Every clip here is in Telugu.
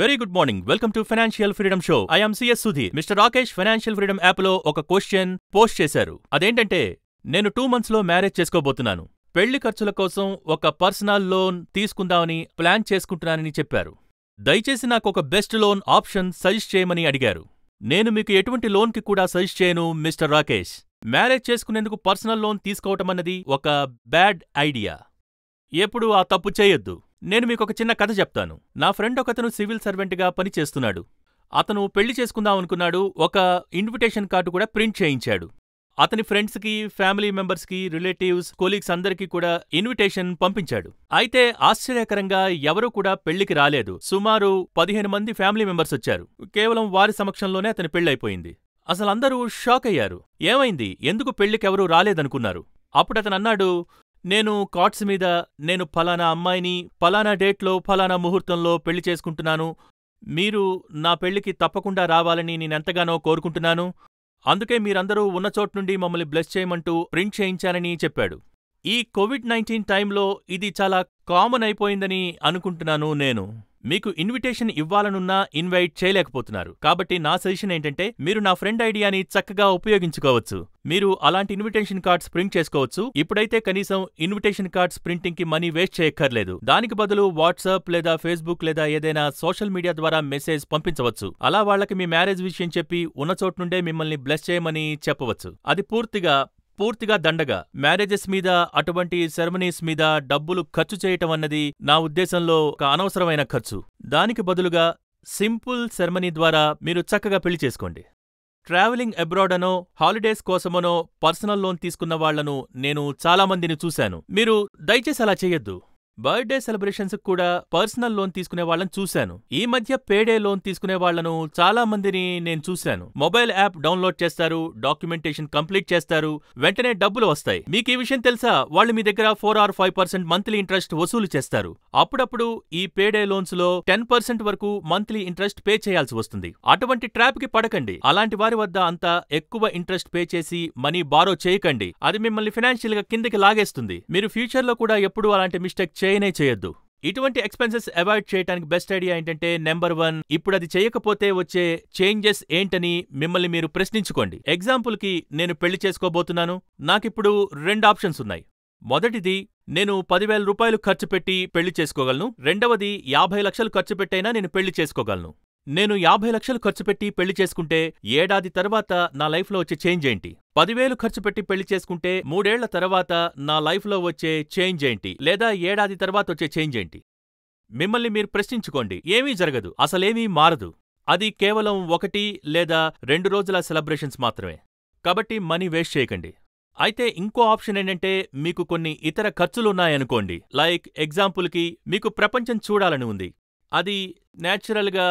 very good morning welcome to financial freedom show I'm CS Sudhi mister Rakesh financial freedom app లో ఒక క్వశ్చన్ పోస్ట్ చేశారు అదేంటంటే నేను టూ మంత్స్లో మ్యారేజ్ చేసుకోబోతున్నాను పెళ్లి ఖర్చుల కోసం ఒక పర్సనల్ లోన్ తీసుకుందామని ప్లాన్ చేసుకుంటున్నానని చెప్పారు దయచేసి నాకు ఒక బెస్ట్ లోన్ ఆప్షన్ సజెస్ట్ చేయమని అడిగారు నేను మీకు ఎటువంటి లోన్ కి కూడా సజెస్ట్ చేయను మిస్టర్ రాకేష్ మ్యారేజ్ చేసుకునేందుకు పర్సనల్ లోన్ తీసుకోవటం అన్నది ఒక బ్యాడ్ ఐడియా ఎప్పుడు ఆ తప్పు చేయొద్దు నేను మీకొక చిన్న కథ చెప్తాను నా ఫ్రెండ్ ఒకతను సివిల్ సర్వెంట్గా పనిచేస్తున్నాడు అతను పెళ్లి చేసుకుందామనుకున్నాడు ఒక ఇన్విటేషన్ కార్డు కూడా ప్రింట్ చేయించాడు అతని ఫ్రెండ్స్కి ఫ్యామిలీ మెంబర్స్కి రిలేటివ్స్ కొలీగ్స్ అందరికీ కూడా ఇన్విటేషన్ పంపించాడు అయితే ఆశ్చర్యకరంగా ఎవరూ కూడా పెళ్లికి రాలేదు సుమారు పదిహేను మంది ఫ్యామిలీ మెంబర్స్ వచ్చారు కేవలం వారి సమక్షంలోనే అతని పెళ్ళైపోయింది అసలు అందరూ షాక్ అయ్యారు ఏమైంది ఎందుకు పెళ్లికెవరూ రాలేదనుకున్నారు అప్పుడతనన్నాడు నేను కార్డ్స్ మీద నేను ఫలానా అమ్మాయిని ఫలానా డేట్లో ఫలానా ముహూర్తంలో పెళ్లి చేసుకుంటున్నాను మీరు నా పెళ్లికి తప్పకుండా రావాలని నేనెంతగానో కోరుకుంటున్నాను అందుకే మీరందరూ ఉన్న చోటు నుండి మమ్మల్ని బ్లెస్ చేయమంటూ ప్రింట్ చేయించానని చెప్పాడు ఈ కోవిడ్ నైన్టీన్ టైంలో ఇది చాలా కామన్ అయిపోయిందని అనుకుంటున్నాను నేను మీకు ఇన్విటేషన్ ఇవ్వాలనున్నా ఇన్వైట్ చేయలేకపోతున్నారు కాబట్టి నా సజెషన్ ఏంటంటే మీరు నా ఫ్రెండ్ ఐడియాని చక్కగా ఉపయోగించుకోవచ్చు మీరు అలాంటి ఇన్విటేషన్ కార్డ్స్ ప్రింట్ చేసుకోవచ్చు ఇప్పుడైతే కనీసం ఇన్విటేషన్ కార్డ్స్ ప్రింటింగ్ కి మనీ వేస్ట్ చేయక్కర్లేదు దానికి బదులు వాట్సాప్ లేదా ఫేస్బుక్ లేదా ఏదైనా సోషల్ మీడియా ద్వారా మెసేజ్ పంపించవచ్చు అలా వాళ్ళకి మీ మ్యారేజ్ విషయం చెప్పి ఉన్న చోటు నుండే మిమ్మల్ని బ్లెస్ చేయమని చెప్పవచ్చు అది పూర్తిగా పూర్తిగా దండగా మ్యారేజెస్ మీద అటువంటి సెరమనీస్ మీద డబ్బులు ఖర్చు చేయటం అన్నది నా ఉద్దేశంలో ఒక అనవసరమైన ఖర్చు దానికి బదులుగా సింపుల్ సెరమనీ ద్వారా మీరు చక్కగా పెళ్లి చేసుకోండి ట్రావెలింగ్ అబ్రాడ్ అనో హాలిడేస్ కోసమనో పర్సనల్ లోన్ తీసుకున్న వాళ్లను నేను చాలామందిని చూశాను మీరు దయచేసి అలా చేయొద్దు బర్త్డే సెలబ్రేషన్స్ కూడా పర్సనల్ లోన్ తీసుకునే వాళ్ళని చూశాను ఈ మధ్య పేడే లోన్ తీసుకునే వాళ్లను చాలా మందిని నేను చూశాను మొబైల్ యాప్ డౌన్లోడ్ చేస్తారు డాక్యుమెంటేషన్ కంప్లీట్ చేస్తారు వెంటనే డబ్బులు వస్తాయి మీకు ఈ విషయం తెలుసా వాళ్ళు మీ దగ్గర four or five percent monthly interest వసూలు చేస్తారు అప్పుడప్పుడు ఈ పేడే లోన్స్ లో టెన్ పర్సెంట్ వరకు మంత్లీ ఇంట్రెస్ట్ పే చేయాల్సి వస్తుంది అటువంటి ట్రాప్ కి పడకండి అలాంటి వారి వద్ద అంతా ఎక్కువ ఇంట్రెస్ట్ పే చేసి మనీ బారో చేయకండి అది మిమ్మల్ని ఫినాన్షియల్ గా కిందకి లాగేస్తుంది మీరు ఫ్యూచర్ లో కూడా ఎప్పుడు అలాంటి మిస్టేక్ చేయనే చేయొద్దు ఇటువంటి ఎక్స్పెన్సెస్ అవాయిడ్ చేయడానికి బెస్ట్ ఐడియా ఏంటంటే నెంబర్ వన్ ఇప్పుడు అది చేయకపోతే వచ్చే చేంజెస్ ఏంటని మిమ్మల్ని మీరు ప్రశ్నించుకోండి ఎగ్జాంపుల్ కి నేను పెళ్లి చేసుకోబోతున్నాను నాకిప్పుడు రెండు ఆప్షన్స్ ఉన్నాయి మొదటిది నేను పదివేల రూపాయలు ఖర్చు పెట్టి పెళ్లి చేసుకోగలను రెండవది యాభై లక్షలు ఖర్చు పెట్టైనా నేను పెళ్లి చేసుకోగలను నేను యాభై లక్షలు ఖర్చు పెట్టి పెళ్లి చేసుకుంటే ఏడాది తర్వాత నా లైఫ్లో వచ్చే చేంజ్ ఏంటి పదివేలు ఖర్చు పెట్టి పెళ్లి చేసుకుంటే మూడేళ్ల తర్వాత నా లైఫ్లో వచ్చే చేంజ్ ఏంటి లేదా ఏడాది తర్వాత వచ్చే చేంజ్ ఏంటి మిమ్మల్ని మీరు ప్రశ్నించుకోండి ఏమీ జరగదు అసలేమీ మారదు అది కేవలం ఒకటి లేదా రెండు రోజుల సెలబ్రేషన్స్ మాత్రమే కాబట్టి మనీ వేస్ట్ చేయకండి అయితే ఇంకో ఆప్షన్ ఏంటంటే మీకు కొన్ని ఇతర ఖర్చులున్నాయనుకోండి లైక్ ఎగ్జాంపుల్కి మీకు ప్రపంచం చూడాలని ఉంది అది నేచురల్ గా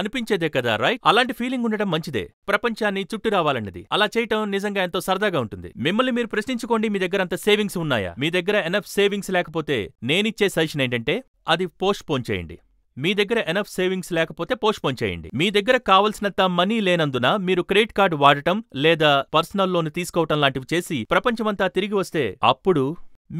అనిపించేదే కదా రైట్ అలాంటి ఫీలింగ్ ఉండడం మంచిదే ప్రపంచాన్ని చుట్టూ రావాలన్నది అలా చేయటం నిజంగా ఎంతో సరదాగా ఉంటుంది మిమ్మల్ని మీరు ప్రశ్నించుకోండి మీ దగ్గర అంత సేవింగ్స్ ఉన్నాయా మీ దగ్గర ఎనఫ్ సేవింగ్స్ లేకపోతే నేనిచ్చే సజెషన్ ఏంటంటే అది పోస్ట్ పోన్ చేయండి మీ దగ్గర ఎనఫ్ సేవింగ్స్ లేకపోతే పోస్ట్ పోన్ చేయండి మీ దగ్గర కావలసినంత మనీ లేనందున మీరు క్రెడిట్ కార్డు వాడటం లేదా పర్సనల్ లోన్ తీసుకోవటం లాంటివి చేసి ప్రపంచమంతా తిరిగి వస్తే అప్పుడు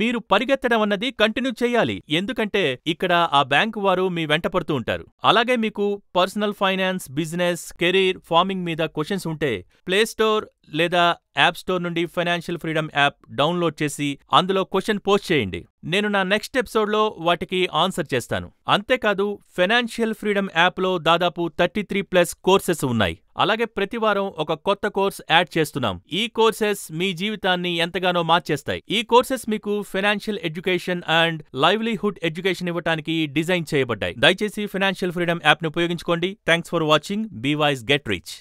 మీరు పరిగెత్తడం అన్నది కంటిన్యూ చేయాలి ఎందుకంటే ఇక్కడ ఆ బ్యాంకు వారు మీ వెంట పడుతూ ఉంటారు అలాగే మీకు personal finance business career farming మీద క్వశ్చన్స్ ఉంటే ప్లేస్టోర్ లేదా యాప్ స్టోర్ నుండి ఫైనాన్షియల్ ఫ్రీడమ్ యాప్ డౌన్లోడ్ చేసి అందులో క్వశ్చన్ పోస్ట్ చేయండి నేను నా నెక్స్ట్ ఎపిసోడ్లో వాటికి ఆన్సర్ చేస్తాను అంతేకాదు ఫైనాన్షియల్ ఫ్రీడమ్ యాప్లో దాదాపు థర్టీ త్రీ ప్లస్ కోర్సెస్ ఉన్నాయి అలాగే ప్రతివారం ఒక కొత్త కోర్స్ యాడ్ చేస్తున్నాం ఈ కోర్సెస్ మీ జీవితాన్ని ఎంతగానో మార్చేస్తాయి ఈ కోర్సెస్ మీకు financial education and livelihood education ఇవ్వడానికి డిజైన్ చేయబడ్డాయి దయచేసి ఫైనాన్షియల్ ఫ్రీడమ్ యాప్ను ఉపయోగించుకోండి thanks for watching be wise get reach